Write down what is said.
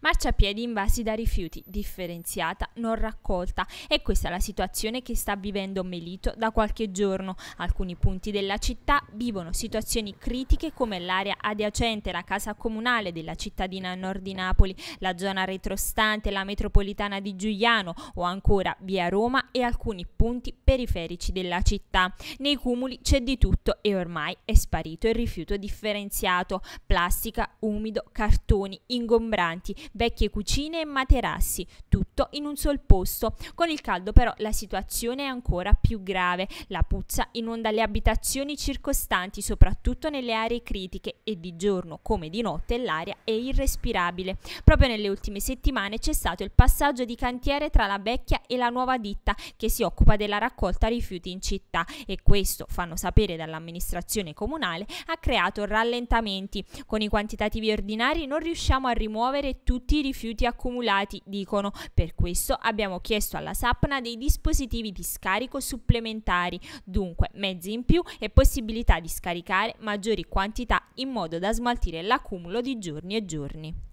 marciapiedi invasi da rifiuti, differenziata, non raccolta. E questa è la situazione che sta vivendo Melito da qualche giorno. Alcuni punti della città vivono situazioni critiche come l'area adiacente, la casa comunale della cittadina nord di Napoli, la zona retrostante, la metropolitana di Giuliano o ancora via Roma e alcuni punti periferici della città. Nei cumuli c'è di tutto e ormai è sparito il rifiuto differenziato, plastica, umido, cartoni, ingombranti, vecchie cucine e materassi, tutto in un sol posto. Con il caldo però la situazione è ancora più grave. La puzza inonda le abitazioni circostanti, soprattutto nelle aree critiche e di giorno come di notte l'aria è irrespirabile. Proprio nelle ultime settimane c'è stato il passaggio di cantiere tra la vecchia e la nuova ditta che si occupa della raccolta rifiuti in città e questo, fanno sapere dall'amministrazione comunale, ha creato rallentamenti. Con i quantitativi ordinari non riusciamo a rimuovere tutto tutti i rifiuti accumulati, dicono. Per questo abbiamo chiesto alla Sapna dei dispositivi di scarico supplementari, dunque mezzi in più e possibilità di scaricare maggiori quantità in modo da smaltire l'accumulo di giorni e giorni.